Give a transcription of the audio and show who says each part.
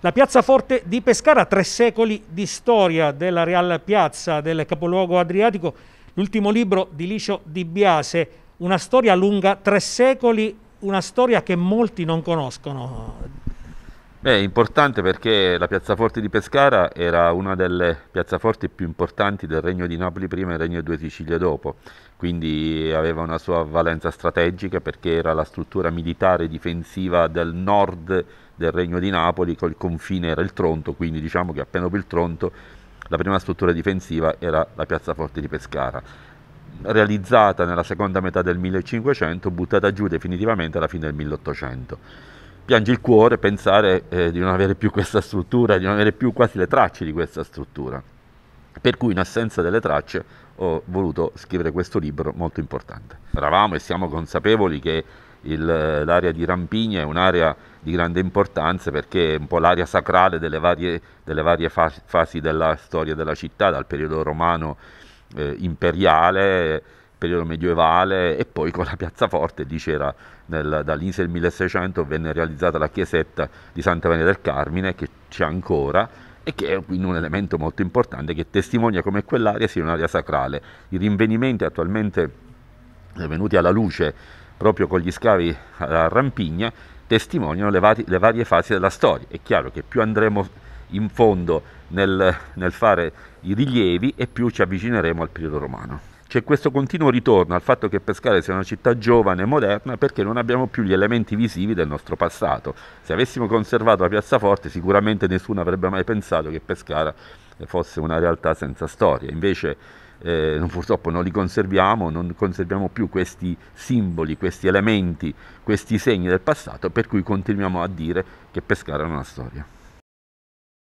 Speaker 1: La piazza forte di Pescara tre secoli di storia della Real Piazza del capoluogo adriatico, l'ultimo libro di Licio Di Biase, una storia lunga tre secoli, una storia che molti non conoscono.
Speaker 2: È importante perché la piazzaforte di Pescara era una delle piazzaforti più importanti del Regno di Napoli prima e del Regno di Due Sicilie dopo, quindi aveva una sua valenza strategica perché era la struttura militare difensiva del nord del Regno di Napoli, col confine era il Tronto, quindi diciamo che appena dopo il Tronto la prima struttura difensiva era la piazzaforte di Pescara, realizzata nella seconda metà del 1500, buttata giù definitivamente alla fine del 1800 piange il cuore pensare eh, di non avere più questa struttura, di non avere più quasi le tracce di questa struttura. Per cui in assenza delle tracce ho voluto scrivere questo libro molto importante. Eravamo e siamo consapevoli che il, l'area di Rampigna è un'area di grande importanza perché è un po' l'area sacrale delle varie, delle varie fasi della storia della città, dal periodo romano eh, imperiale periodo medievale e poi con la piazzaforte, lì c'era nel, dall'inizio del 1600 venne realizzata la chiesetta di Santa Maria del Carmine che c'è ancora e che è quindi un elemento molto importante che testimonia come quell'area sia un'area sacrale. I rinvenimenti attualmente eh, venuti alla luce proprio con gli scavi a Rampigna testimoniano le, vari, le varie fasi della storia. È chiaro che più andremo in fondo nel, nel fare i rilievi e più ci avvicineremo al periodo romano. C'è questo continuo ritorno al fatto che Pescara sia una città giovane e moderna perché non abbiamo più gli elementi visivi del nostro passato. Se avessimo conservato la Piazza Forte sicuramente nessuno avrebbe mai pensato che Pescara eh, fosse una realtà senza storia. Invece eh, purtroppo non li conserviamo, non conserviamo più questi simboli, questi elementi, questi segni del passato, per cui continuiamo a dire che Pescara non una storia.